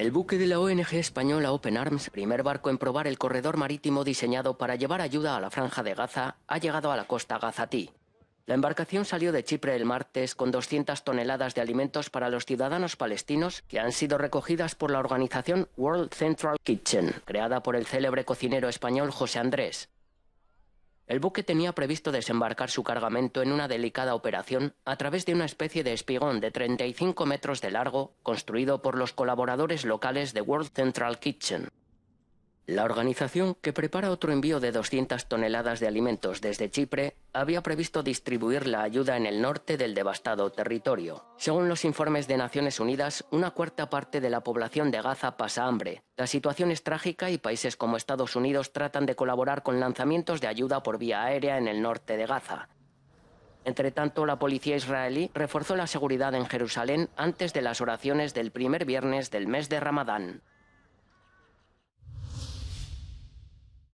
El buque de la ONG española Open Arms, primer barco en probar el corredor marítimo diseñado para llevar ayuda a la franja de Gaza, ha llegado a la costa gazatí. La embarcación salió de Chipre el martes con 200 toneladas de alimentos para los ciudadanos palestinos que han sido recogidas por la organización World Central Kitchen, creada por el célebre cocinero español José Andrés. El buque tenía previsto desembarcar su cargamento en una delicada operación a través de una especie de espigón de 35 metros de largo construido por los colaboradores locales de World Central Kitchen. La organización, que prepara otro envío de 200 toneladas de alimentos desde Chipre, había previsto distribuir la ayuda en el norte del devastado territorio. Según los informes de Naciones Unidas, una cuarta parte de la población de Gaza pasa hambre. La situación es trágica y países como Estados Unidos tratan de colaborar con lanzamientos de ayuda por vía aérea en el norte de Gaza. Entre tanto, la policía israelí reforzó la seguridad en Jerusalén antes de las oraciones del primer viernes del mes de Ramadán.